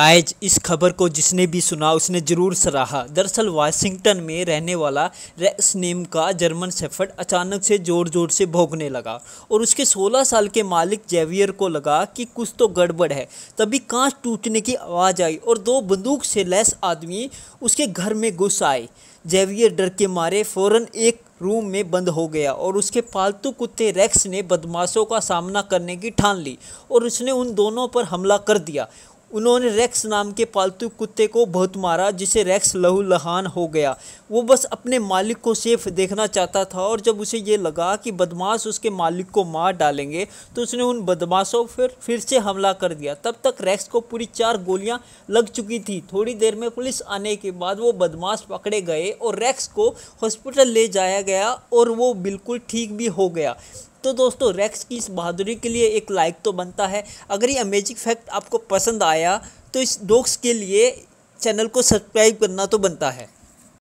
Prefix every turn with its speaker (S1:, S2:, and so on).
S1: आज इस खबर को जिसने भी सुना उसने ज़रूर सराहा दरअसल वाशिंगटन में रहने वाला रेक्स नेम का जर्मन सेफर्ड अचानक से ज़ोर ज़ोर से भोगने लगा और उसके 16 साल के मालिक जेवियर को लगा कि कुछ तो गड़बड़ है तभी कांच टूटने की आवाज़ आई और दो बंदूक से लैस आदमी उसके घर में घुस आए जेवियर डर के मारे फ़ौरन एक रूम में बंद हो गया और उसके पालतू कुत्ते रेक्स ने बदमाशों का सामना करने की ठान ली और उसने उन दोनों पर हमला कर दिया उन्होंने रेक्स नाम के पालतू कुत्ते को बहुत मारा जिसे रेक्स लहान हो गया वो बस अपने मालिक को सेफ देखना चाहता था और जब उसे ये लगा कि बदमाश उसके मालिक को मार डालेंगे तो उसने उन बदमाशों पर फिर से हमला कर दिया तब तक रेक्स को पूरी चार गोलियां लग चुकी थी थोड़ी देर में पुलिस आने के बाद वो बदमाश पकड़े गए और रैक्स को हॉस्पिटल ले जाया गया और वो बिल्कुल ठीक भी हो गया तो दोस्तों रेक्स की इस बहादुरी के लिए एक लाइक तो बनता है अगर ये अमेजिंग फैक्ट आपको पसंद आया तो इस डॉग्स के लिए चैनल को सब्सक्राइब करना तो बनता है